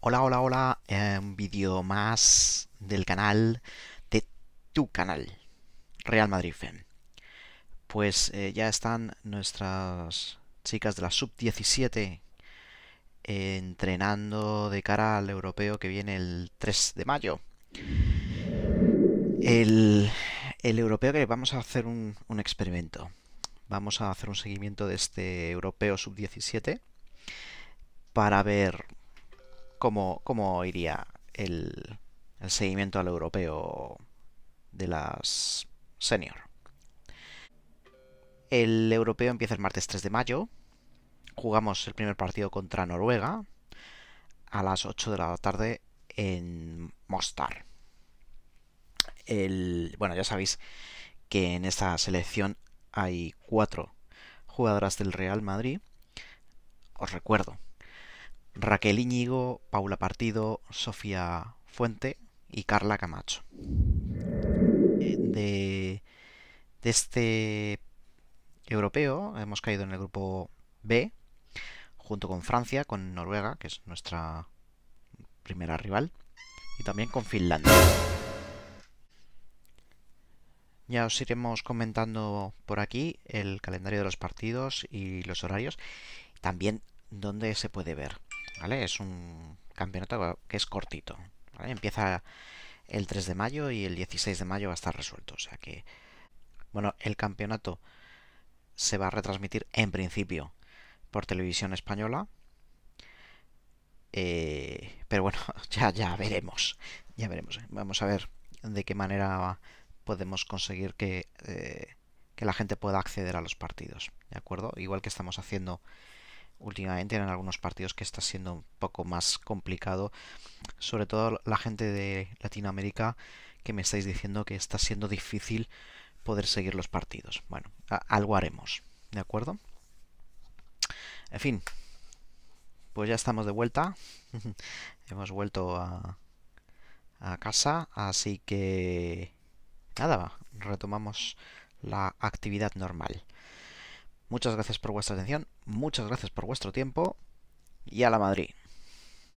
Hola, hola, hola, un em, vídeo más del canal, de tu canal, Real Madrid Fan. E pues eh, ya están nuestras chicas de la Sub-17 eh, entrenando de cara al europeo que viene el 3 de mayo. El, europeo que vamos a hacer un experimento. Vamos a hacer un seguimiento de este europeo Sub-17 para ver cómo, iría el, seguimiento al europeo de las senior. El europeo empieza el martes 3 de mayo. Jugamos el primer partido contra Noruega a las 8 de la tarde en Mostar. bueno, ya sabéis que en esta selección hay cuatro jugadoras del Real Madrid. Os recuerdo, Raquel Íñigo, Paula Partido, Sofía Fuente y Carla Camacho. Eh, de, de este europeo hemos caído en el grupo B, junto con Francia, con Noruega, que es nuestra primera rival, y también con Finlandia. Ya os iremos comentando por aquí el calendario de los partidos y los horarios, también dónde se puede ver. Es un campeonato que es cortito, Empieza el 3 de mayo y el 16 de mayo va a estar resuelto, o sea que... Bueno, el campeonato se va a retransmitir en principio por televisión española, eh, pero bueno, ya, ya veremos, ya veremos. Vamos a ver de qué manera podemos conseguir que, eh, que la gente pueda acceder a los partidos, ¿de acuerdo? Igual que estamos haciendo últimamente en algunos partidos que está siendo un poco más complicado. Sobre todo la gente de Latinoamérica que me estáis diciendo que está siendo difícil poder seguir los partidos. Bueno, algo haremos, ¿de acuerdo? En fin, pues ya estamos de vuelta. Hemos vuelto a, a casa, así que nada, retomamos la actividad normal. Muchas gracias por vuestra atención, muchas gracias por vuestro tiempo y a la Madrid.